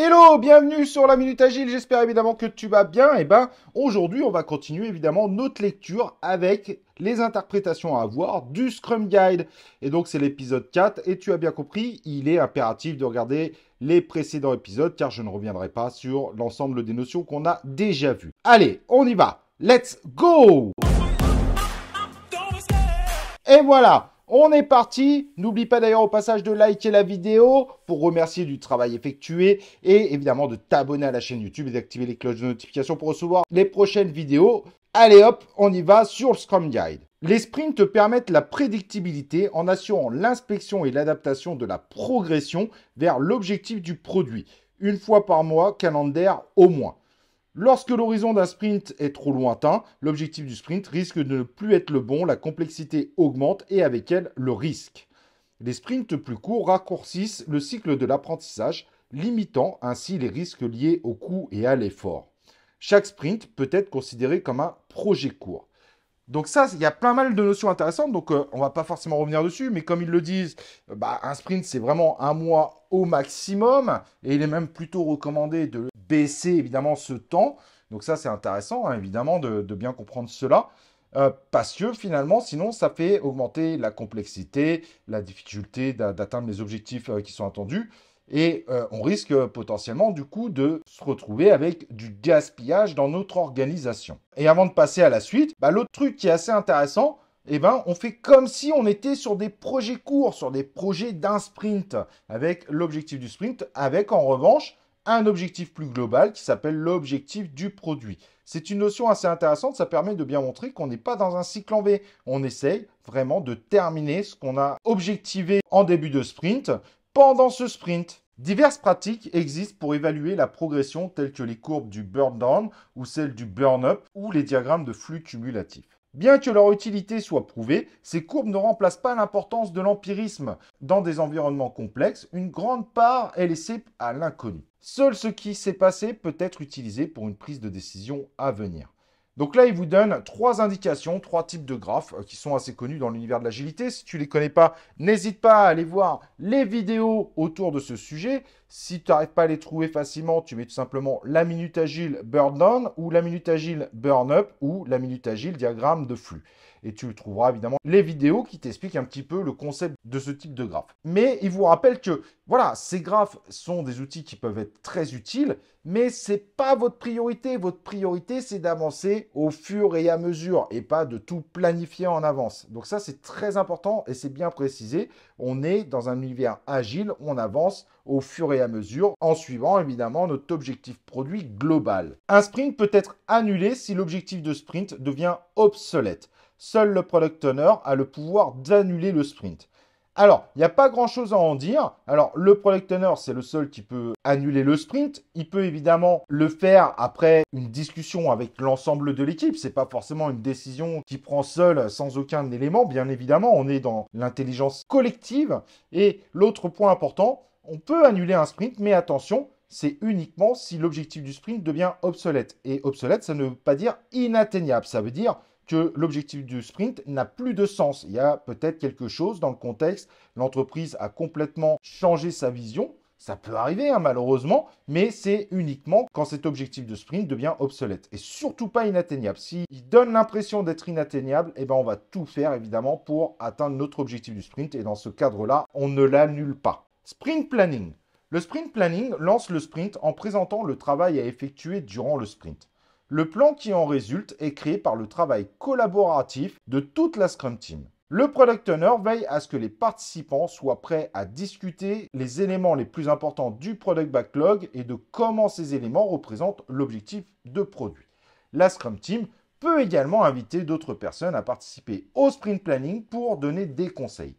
Hello, bienvenue sur la Minute Agile, j'espère évidemment que tu vas bien. Et eh ben aujourd'hui on va continuer évidemment notre lecture avec les interprétations à avoir du Scrum Guide. Et donc c'est l'épisode 4 et tu as bien compris, il est impératif de regarder les précédents épisodes car je ne reviendrai pas sur l'ensemble des notions qu'on a déjà vues. Allez, on y va, let's go Et voilà on est parti. N'oublie pas d'ailleurs au passage de liker la vidéo pour remercier du travail effectué et évidemment de t'abonner à la chaîne YouTube et d'activer les cloches de notification pour recevoir les prochaines vidéos. Allez hop, on y va sur le Scrum Guide. Les sprints permettent la prédictibilité en assurant l'inspection et l'adaptation de la progression vers l'objectif du produit, une fois par mois calendaire au moins. Lorsque l'horizon d'un sprint est trop lointain, l'objectif du sprint risque de ne plus être le bon, la complexité augmente et avec elle le risque. Les sprints plus courts raccourcissent le cycle de l'apprentissage, limitant ainsi les risques liés au coût et à l'effort. Chaque sprint peut être considéré comme un projet court. Donc ça, il y a plein mal de notions intéressantes, donc on euh, on va pas forcément revenir dessus, mais comme ils le disent, bah, un sprint c'est vraiment un mois au maximum, et il est même plutôt recommandé de, baisser évidemment ce temps. Donc ça, c'est intéressant, hein, évidemment, de, bien comprendre cela. Euh, parce que finalement, sinon, ça fait augmenter la complexité, la difficulté d'atteindre les objectifs euh, qui sont attendus. Et euh, on risque euh, potentiellement, du coup, de se retrouver avec du gaspillage dans notre organisation. Et avant de passer à la suite, bah, l'autre truc qui est assez intéressant, et eh ben, on fait comme si on était sur des projets courts, sur des projets d'un sprint, avec l'objectif du sprint, avec en revanche un objectif plus global qui s'appelle l'objectif du produit. C'est une notion assez intéressante, ça permet de bien montrer qu'on n'est pas dans un cycle en V. On essaye vraiment de terminer ce qu'on a objectivé en début de sprint pendant ce sprint. Diverses pratiques existent pour évaluer la progression telles que les courbes du burn down ou celles du burn up ou les diagrammes de flux cumulatif. Bien que leur utilité soit prouvée, ces courbes ne remplacent pas l'importance de l'empirisme. Dans des environnements complexes, une grande part est laissée à l'inconnu. Seul ce qui s'est passé peut être utilisé pour une prise de décision à venir. Donc là, il vous donne trois indications, trois types de graphes euh, qui sont assez connus dans l'univers de l'agilité. Si tu ne les connais pas, n'hésite pas à aller voir les vidéos autour de ce sujet. Si tu n'arrives pas à les trouver facilement, tu mets tout simplement la minute agile burn down ou la minute agile burn up ou la minute agile diagramme de flux et tu trouveras évidemment les vidéos qui t'expliquent un petit peu le concept de ce type de graphe. Mais il vous rappelle que voilà, ces graphes sont des outils qui peuvent être très utiles, mais ce n'est pas votre priorité. Votre priorité, c'est d'avancer au fur et à mesure et pas de tout planifier en avance. Donc ça, c'est très important et c'est bien précisé. On est dans un univers agile, on avance au fur et à mesure en suivant évidemment notre objectif produit global. Un sprint peut être annulé si l'objectif de sprint devient obsolète seul le product owner a le pouvoir d'annuler le sprint. Alors, il n'y a pas grand-chose à en dire. Alors, le product owner, c'est le seul qui peut annuler le sprint. Il peut évidemment le faire après une discussion avec l'ensemble de l'équipe. Ce n'est pas forcément une décision qu'il prend seul sans aucun élément. Bien évidemment, on est dans l'intelligence collective. Et l'autre point important, on peut annuler un sprint, mais attention, c'est uniquement si l'objectif du sprint devient obsolète. Et obsolète, ça ne veut pas dire inatteignable. Ça veut dire que l'objectif du sprint n'a plus de sens. Il y a peut-être quelque chose dans le contexte, l'entreprise a complètement changé sa vision. Ça peut arriver hein, malheureusement, mais c'est uniquement quand cet objectif de sprint devient obsolète et surtout pas inatteignable. S'il donne l'impression d'être inatteignable, eh ben on va tout faire évidemment pour atteindre notre objectif du sprint et dans ce cadre-là, on ne l'annule pas. Sprint planning. Le sprint planning lance le sprint en présentant le travail à effectuer durant le sprint. Le plan qui en résulte est créé par le travail collaboratif de toute la Scrum Team. Le Product Owner veille à ce que les participants soient prêts à discuter les éléments les plus importants du Product Backlog et de comment ces éléments représentent l'objectif de produit. La Scrum Team peut également inviter d'autres personnes à participer au sprint planning pour donner des conseils.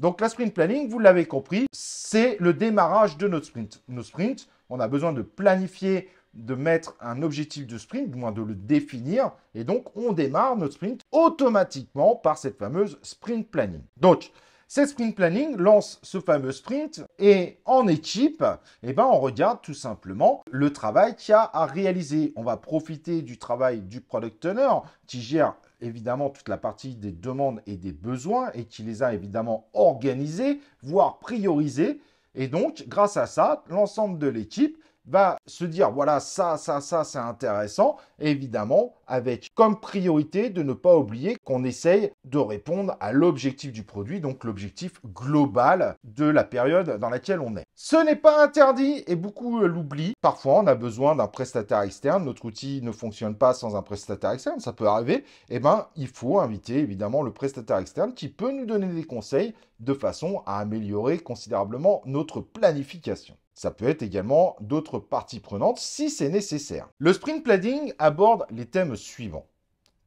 Donc la sprint planning, vous l'avez compris, c'est le démarrage de notre sprint. Nos sprints, on a besoin de planifier de mettre un objectif de sprint, du moins de le définir, et donc on démarre notre sprint automatiquement par cette fameuse sprint planning. Donc, cette sprint planning lance ce fameux sprint et en équipe, eh ben, on regarde tout simplement le travail qu'il y a à réaliser. On va profiter du travail du product owner qui gère évidemment toute la partie des demandes et des besoins et qui les a évidemment organisés, voire priorisés. Et donc, grâce à ça, l'ensemble de l'équipe va se dire voilà ça ça ça c'est intéressant évidemment avec comme priorité de ne pas oublier qu'on essaye de répondre à l'objectif du produit donc l'objectif global de la période dans laquelle on est ce n'est pas interdit et beaucoup l'oublient parfois on a besoin d'un prestataire externe notre outil ne fonctionne pas sans un prestataire externe ça peut arriver et eh ben il faut inviter évidemment le prestataire externe qui peut nous donner des conseils de façon à améliorer considérablement notre planification ça peut être également d'autres parties prenantes si c'est nécessaire. Le sprint planning aborde les thèmes suivants.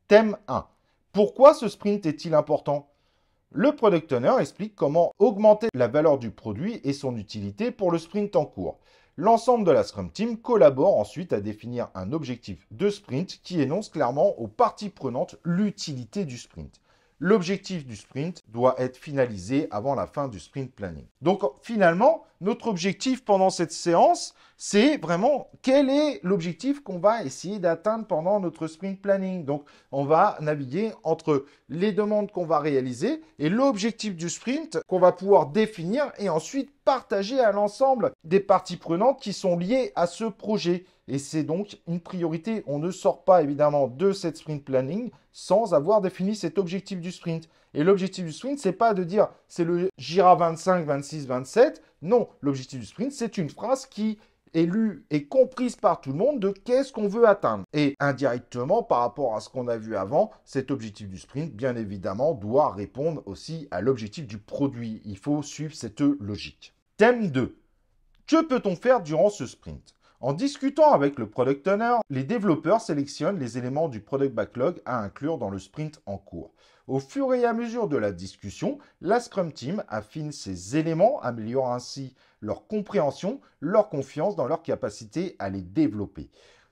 Thème 1. Pourquoi ce sprint est-il important Le product owner explique comment augmenter la valeur du produit et son utilité pour le sprint en cours. L'ensemble de la Scrum Team collabore ensuite à définir un objectif de sprint qui énonce clairement aux parties prenantes l'utilité du sprint. L'objectif du sprint doit être finalisé avant la fin du sprint planning. Donc finalement, notre objectif pendant cette séance, c'est vraiment quel est l'objectif qu'on va essayer d'atteindre pendant notre sprint planning. Donc, on va naviguer entre les demandes qu'on va réaliser et l'objectif du sprint qu'on va pouvoir définir et ensuite partager à l'ensemble des parties prenantes qui sont liées à ce projet. Et c'est donc une priorité. On ne sort pas évidemment de cette sprint planning sans avoir défini cet objectif du sprint. Et l'objectif du sprint, c'est pas de dire c'est le Jira 25, 26, 27. Non, l'objectif du sprint, c'est une phrase qui élue et comprise par tout le monde de qu'est-ce qu'on veut atteindre. Et indirectement, par rapport à ce qu'on a vu avant, cet objectif du sprint, bien évidemment, doit répondre aussi à l'objectif du produit. Il faut suivre cette logique. Thème 2. Que peut-on faire durant ce sprint en discutant avec le product owner, les développeurs sélectionnent les éléments du product backlog à inclure dans le sprint en cours. Au fur et à mesure de la discussion, la Scrum Team affine ces éléments, améliore ainsi leur compréhension, leur confiance dans leur capacité à les développer.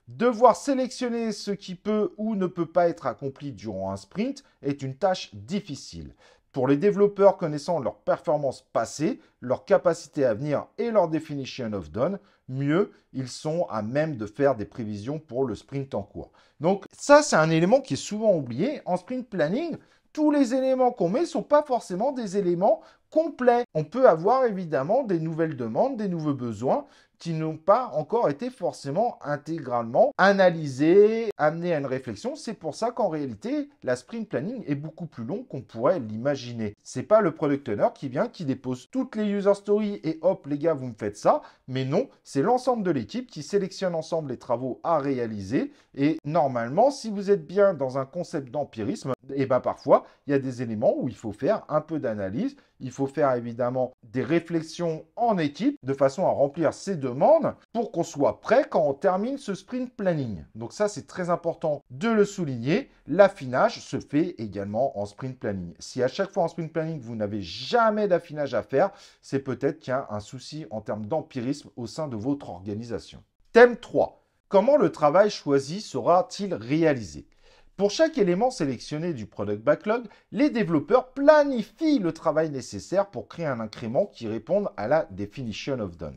Devoir sélectionner ce qui peut ou ne peut pas être accompli durant un sprint est une tâche difficile. Pour les développeurs connaissant leurs performances passées, leur capacité à venir et leur definition of done, mieux ils sont à même de faire des prévisions pour le sprint en cours. Donc ça, c'est un élément qui est souvent oublié. En sprint planning, tous les éléments qu'on met ne sont pas forcément des éléments complets. On peut avoir évidemment des nouvelles demandes, des nouveaux besoins qui n'ont pas encore été forcément intégralement analysés, amenés à une réflexion. C'est pour ça qu'en réalité, la sprint planning est beaucoup plus long qu'on pourrait l'imaginer. C'est pas le product owner qui vient, qui dépose toutes les user stories et hop, les gars, vous me faites ça. Mais non, c'est l'ensemble de l'équipe qui sélectionne ensemble les travaux à réaliser. Et normalement, si vous êtes bien dans un concept d'empirisme, et bien parfois, il y a des éléments où il faut faire un peu d'analyse, il faut faire évidemment des réflexions en équipe de façon à remplir ces demandes pour qu'on soit prêt quand on termine ce sprint planning. Donc ça, c'est très important de le souligner. L'affinage se fait également en sprint planning. Si à chaque fois en sprint planning, vous n'avez jamais d'affinage à faire, c'est peut-être qu'il y a un souci en termes d'empirisme au sein de votre organisation. Thème 3. Comment le travail choisi sera-t-il réalisé pour chaque élément sélectionné du Product Backlog, les développeurs planifient le travail nécessaire pour créer un incrément qui réponde à la Definition of Done.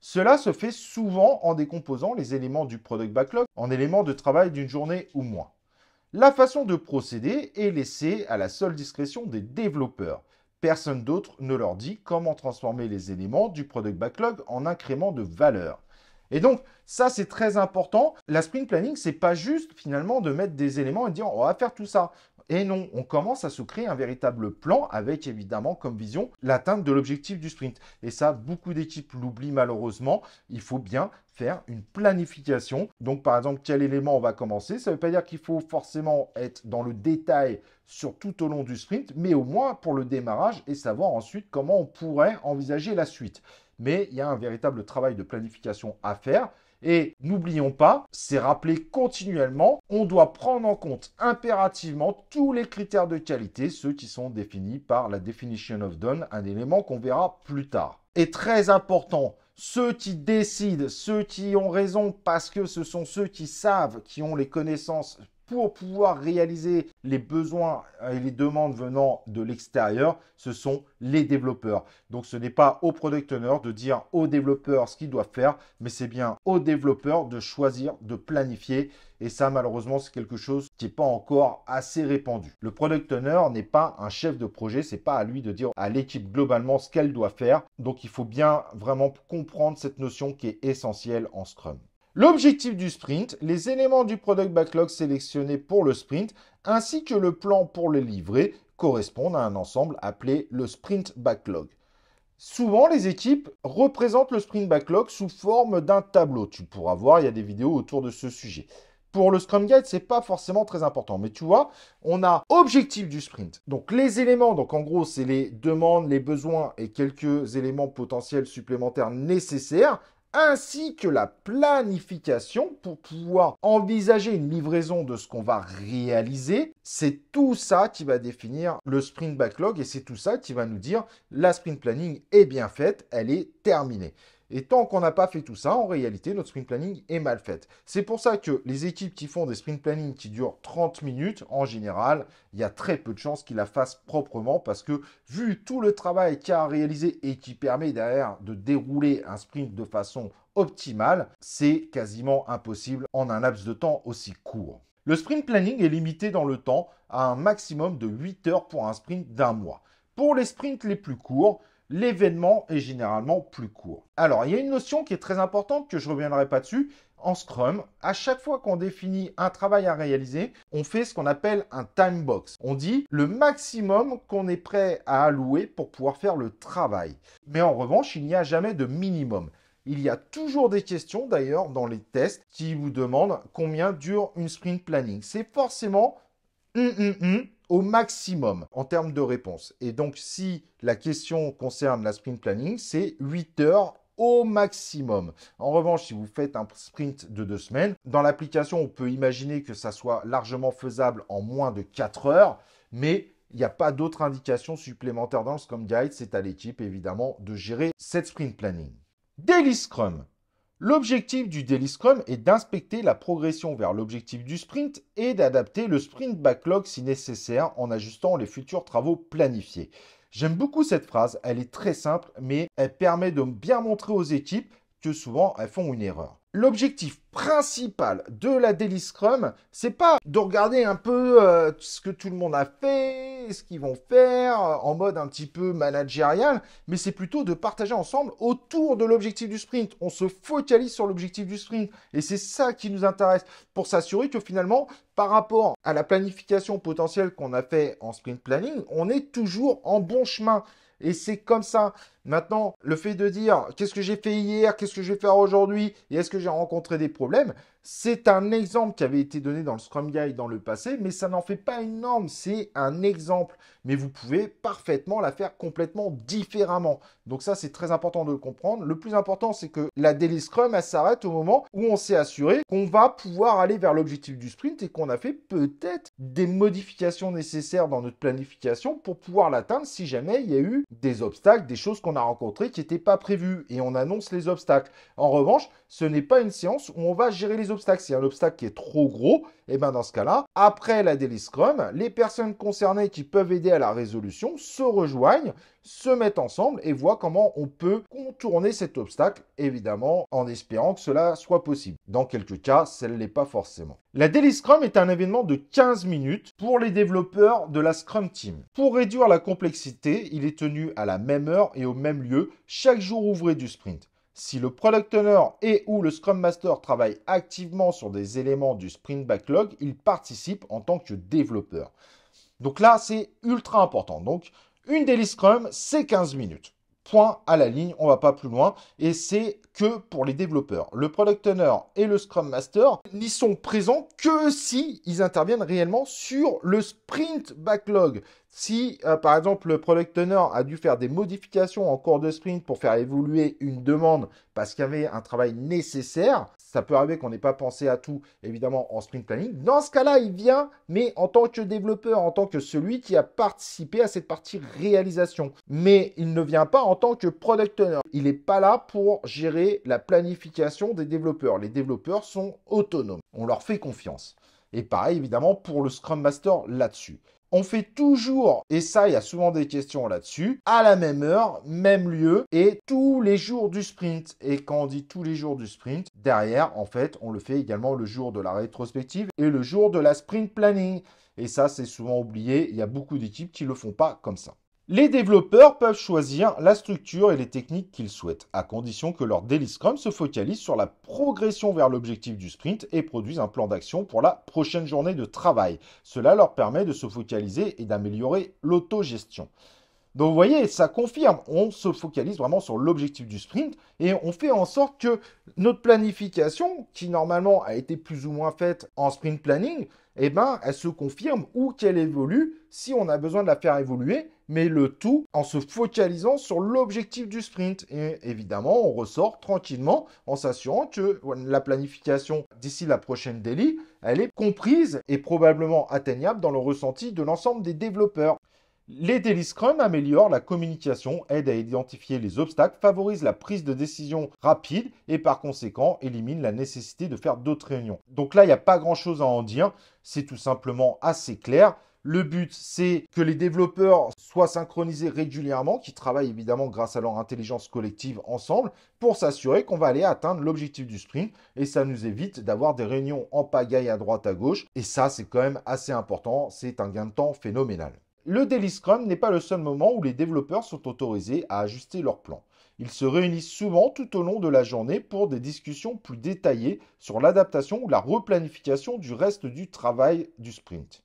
Cela se fait souvent en décomposant les éléments du Product Backlog en éléments de travail d'une journée ou moins. La façon de procéder est laissée à la seule discrétion des développeurs. Personne d'autre ne leur dit comment transformer les éléments du Product Backlog en incréments de valeur. Et donc, ça, c'est très important. La sprint planning, c'est pas juste finalement de mettre des éléments et de dire on va faire tout ça. Et non, on commence à se créer un véritable plan avec évidemment comme vision l'atteinte de l'objectif du sprint. Et ça, beaucoup d'équipes l'oublient malheureusement. Il faut bien faire une planification. Donc par exemple, quel élément on va commencer Ça ne veut pas dire qu'il faut forcément être dans le détail sur tout au long du sprint, mais au moins pour le démarrage et savoir ensuite comment on pourrait envisager la suite mais il y a un véritable travail de planification à faire. Et n'oublions pas, c'est rappelé continuellement, on doit prendre en compte impérativement tous les critères de qualité, ceux qui sont définis par la definition of done, un élément qu'on verra plus tard. Et très important, ceux qui décident, ceux qui ont raison, parce que ce sont ceux qui savent, qui ont les connaissances pour pouvoir réaliser les besoins euh, et les demandes venant de l'extérieur, ce sont les développeurs. Donc ce n'est pas au product owner de dire aux développeurs ce qu'ils doivent faire, mais c'est bien aux développeurs de choisir, de planifier. Et ça, malheureusement, c'est quelque chose qui n'est pas encore assez répandu. Le product owner n'est pas un chef de projet, c'est pas à lui de dire à l'équipe globalement ce qu'elle doit faire. Donc il faut bien vraiment comprendre cette notion qui est essentielle en Scrum. L'objectif du sprint, les éléments du product backlog sélectionnés pour le sprint, ainsi que le plan pour les livrer, correspondent à un ensemble appelé le sprint backlog. Souvent, les équipes représentent le sprint backlog sous forme d'un tableau. Tu pourras voir, il y a des vidéos autour de ce sujet. Pour le Scrum Guide, ce c'est pas forcément très important, mais tu vois, on a objectif du sprint. Donc les éléments, donc en gros, c'est les demandes, les besoins et quelques éléments potentiels supplémentaires nécessaires ainsi que la planification pour pouvoir envisager une livraison de ce qu'on va réaliser. C'est tout ça qui va définir le sprint backlog et c'est tout ça qui va nous dire la sprint planning est bien faite, elle est terminée. Et tant qu'on n'a pas fait tout ça, en réalité, notre sprint planning est mal fait. C'est pour ça que les équipes qui font des sprint planning qui durent 30 minutes, en général, il y a très peu de chances qu'ils la fassent proprement parce que vu tout le travail qu'il y a à réaliser et qui permet derrière de dérouler un sprint de façon optimale, c'est quasiment impossible en un laps de temps aussi court. Le sprint planning est limité dans le temps à un maximum de 8 heures pour un sprint d'un mois. Pour les sprints les plus courts, l'événement est généralement plus court. Alors, il y a une notion qui est très importante que je ne reviendrai pas dessus. En Scrum, à chaque fois qu'on définit un travail à réaliser, on fait ce qu'on appelle un time box. On dit le maximum qu'on est prêt à allouer pour pouvoir faire le travail. Mais en revanche, il n'y a jamais de minimum. Il y a toujours des questions d'ailleurs dans les tests qui vous demandent combien dure une sprint planning. C'est forcément au maximum en termes de réponse. Et donc, si la question concerne la sprint planning, c'est 8 heures au maximum. En revanche, si vous faites un sprint de deux semaines, dans l'application, on peut imaginer que ça soit largement faisable en moins de 4 heures, mais il n'y a pas d'autres indications supplémentaires dans le Scrum Guide. C'est à l'équipe, évidemment, de gérer cette sprint planning. Daily Scrum. L'objectif du Daily Scrum est d'inspecter la progression vers l'objectif du sprint et d'adapter le sprint backlog si nécessaire en ajustant les futurs travaux planifiés. J'aime beaucoup cette phrase, elle est très simple mais elle permet de bien montrer aux équipes que souvent elles font une erreur. L'objectif principal de la Daily Scrum, c'est pas de regarder un peu euh, ce que tout le monde a fait, ce qu'ils vont faire, euh, en mode un petit peu managérial, mais c'est plutôt de partager ensemble autour de l'objectif du sprint. On se focalise sur l'objectif du sprint et c'est ça qui nous intéresse pour s'assurer que finalement, par rapport à la planification potentielle qu'on a fait en sprint planning, on est toujours en bon chemin. Et c'est comme ça. Maintenant, le fait de dire qu'est-ce que j'ai fait hier, qu'est-ce que je vais faire aujourd'hui, et est-ce que j'ai rencontré des problèmes problème, c'est un exemple qui avait été donné dans le Scrum Guide dans le passé, mais ça n'en fait pas une norme, c'est un exemple. Mais vous pouvez parfaitement la faire complètement différemment. Donc ça, c'est très important de le comprendre. Le plus important, c'est que la daily Scrum, elle s'arrête au moment où on s'est assuré qu'on va pouvoir aller vers l'objectif du sprint et qu'on a fait peut-être des modifications nécessaires dans notre planification pour pouvoir l'atteindre si jamais il y a eu des obstacles, des choses qu'on a rencontrées qui n'étaient pas prévues. Et on annonce les obstacles. En revanche, ce n'est pas une séance où on va gérer les obstacles si un obstacle qui est trop gros, et eh bien dans ce cas-là, après la daily scrum, les personnes concernées qui peuvent aider à la résolution se rejoignent, se mettent ensemble et voient comment on peut contourner cet obstacle, évidemment en espérant que cela soit possible. Dans quelques cas, ce n'est pas forcément. La daily scrum est un événement de 15 minutes pour les développeurs de la scrum team. Pour réduire la complexité, il est tenu à la même heure et au même lieu chaque jour ouvré du sprint. Si le product owner et ou le scrum master travaillent activement sur des éléments du sprint backlog, ils participent en tant que développeurs. Donc là, c'est ultra important. Donc, une daily scrum, c'est 15 minutes. Point à la ligne, on ne va pas plus loin. Et c'est que pour les développeurs. Le product owner et le scrum master n'y sont présents que si interviennent réellement sur le sprint backlog. Si, euh, par exemple, le product owner a dû faire des modifications en cours de sprint pour faire évoluer une demande parce qu'il y avait un travail nécessaire, ça peut arriver qu'on n'ait pas pensé à tout, évidemment, en sprint planning. Dans ce cas-là, il vient, mais en tant que développeur, en tant que celui qui a participé à cette partie réalisation. Mais il ne vient pas en tant que product owner. Il n'est pas là pour gérer la planification des développeurs. Les développeurs sont autonomes. On leur fait confiance. Et pareil, évidemment, pour le Scrum Master là-dessus. On fait toujours, et ça, il y a souvent des questions là-dessus, à la même heure, même lieu, et tous les jours du sprint. Et quand on dit tous les jours du sprint, derrière, en fait, on le fait également le jour de la rétrospective et le jour de la sprint planning. Et ça, c'est souvent oublié. Il y a beaucoup d'équipes qui ne le font pas comme ça. Les développeurs peuvent choisir la structure et les techniques qu'ils souhaitent, à condition que leur daily scrum se focalise sur la progression vers l'objectif du sprint et produise un plan d'action pour la prochaine journée de travail. Cela leur permet de se focaliser et d'améliorer l'autogestion. Donc vous voyez, ça confirme, on se focalise vraiment sur l'objectif du sprint et on fait en sorte que notre planification, qui normalement a été plus ou moins faite en sprint planning, eh ben, elle se confirme ou qu'elle évolue si on a besoin de la faire évoluer, mais le tout en se focalisant sur l'objectif du sprint. Et évidemment, on ressort tranquillement en s'assurant que la planification d'ici la prochaine daily, elle est comprise et probablement atteignable dans le ressenti de l'ensemble des développeurs. Les daily scrum améliorent la communication, aident à identifier les obstacles, favorisent la prise de décision rapide et par conséquent éliminent la nécessité de faire d'autres réunions. Donc là, il n'y a pas grand chose à en dire, c'est tout simplement assez clair. Le but, c'est que les développeurs soient synchronisés régulièrement, qui travaillent évidemment grâce à leur intelligence collective ensemble, pour s'assurer qu'on va aller atteindre l'objectif du sprint. Et ça nous évite d'avoir des réunions en pagaille à droite à gauche. Et ça, c'est quand même assez important. C'est un gain de temps phénoménal. Le Daily Scrum n'est pas le seul moment où les développeurs sont autorisés à ajuster leurs plans. Ils se réunissent souvent tout au long de la journée pour des discussions plus détaillées sur l'adaptation ou la replanification du reste du travail du sprint.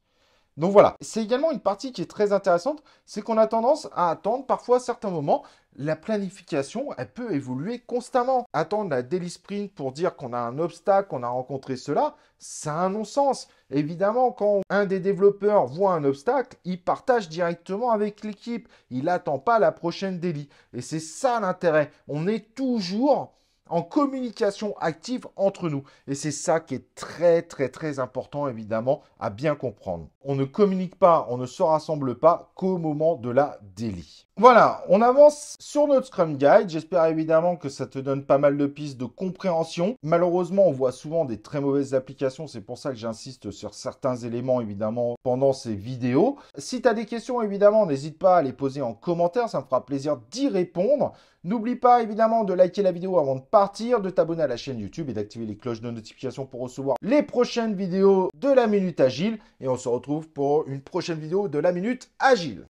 Donc voilà, c'est également une partie qui est très intéressante, c'est qu'on a tendance à attendre parfois à certains moments. La planification, elle peut évoluer constamment. Attendre la daily sprint pour dire qu'on a un obstacle, qu'on a rencontré cela, ça un non-sens. Évidemment, quand un des développeurs voit un obstacle, il partage directement avec l'équipe. Il n'attend pas la prochaine daily. Et c'est ça l'intérêt. On est toujours en communication active entre nous. Et c'est ça qui est très très très important évidemment à bien comprendre. On ne communique pas, on ne se rassemble pas qu'au moment de la daily. Voilà, on avance sur notre Scrum Guide. J'espère évidemment que ça te donne pas mal de pistes de compréhension. Malheureusement, on voit souvent des très mauvaises applications. C'est pour ça que j'insiste sur certains éléments, évidemment, pendant ces vidéos. Si tu as des questions, évidemment, n'hésite pas à les poser en commentaire. Ça me fera plaisir d'y répondre. N'oublie pas, évidemment, de liker la vidéo avant de partir, de t'abonner à la chaîne YouTube et d'activer les cloches de notification pour recevoir les prochaines vidéos de la Minute Agile. Et on se retrouve pour une prochaine vidéo de la Minute Agile.